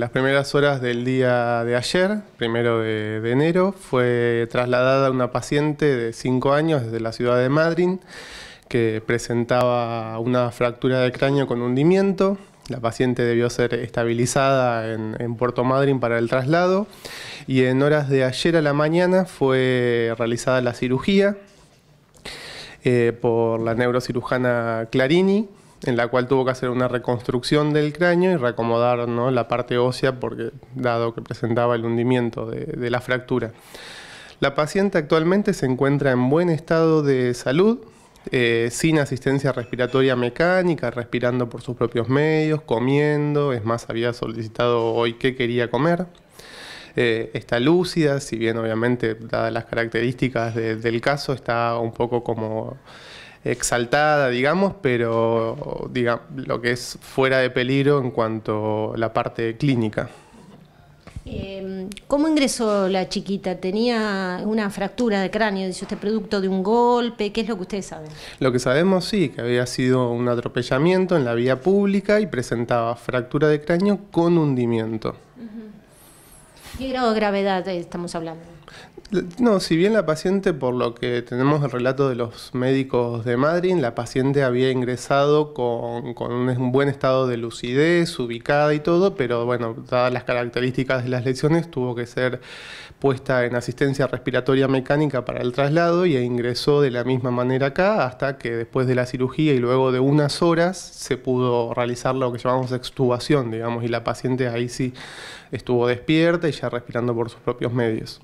Las primeras horas del día de ayer, primero de, enero, fue trasladada una paciente de 5 años desde la ciudad de Madrid que presentaba una fractura de cráneo con hundimiento. La paciente debió ser estabilizada en, Puerto Madryn para el traslado y en horas de ayer a la mañana fue realizada la cirugía eh, por la neurocirujana Clarini en la cual tuvo que hacer una reconstrucción del cráneo y reacomodar ¿no? la parte ósea, porque, dado que presentaba el hundimiento de, la fractura. La paciente actualmente se encuentra en buen estado de salud, eh, sin asistencia respiratoria mecánica, respirando por sus propios medios, comiendo, es más, había solicitado hoy qué quería comer. Eh, está lúcida, si bien obviamente, dadas las características del caso, está un poco como exaltada, digamos, pero diga, lo que es fuera de peligro en cuanto a la parte clínica. Em, ¿Cómo ingresó la chiquita? ¿Tenía una fractura de cráneo? Dice usted, producto de un golpe. ¿Qué es lo que ustedes saben? Lo que sabemos, sí, que había sido un atropellamiento en la vía pública y presentaba fractura de cráneo con hundimiento. ¿Qué grado de gravedad eh, estamos hablando? No, si bien la paciente, por lo que tenemos el relato de los médicos de Madrid, la paciente había ingresado con, un buen estado de lucidez, ubicada y todo, pero bueno, dadas las características de las lesiones, tuvo que ser puesta en asistencia respiratoria mecánica para el traslado y ingresó de la misma manera acá hasta que después de la cirugía y luego de unas horas se pudo realizar lo que llamamos extubación, digamos, y la paciente ahí sí estuvo despierta y ya respirando por sus propios medios.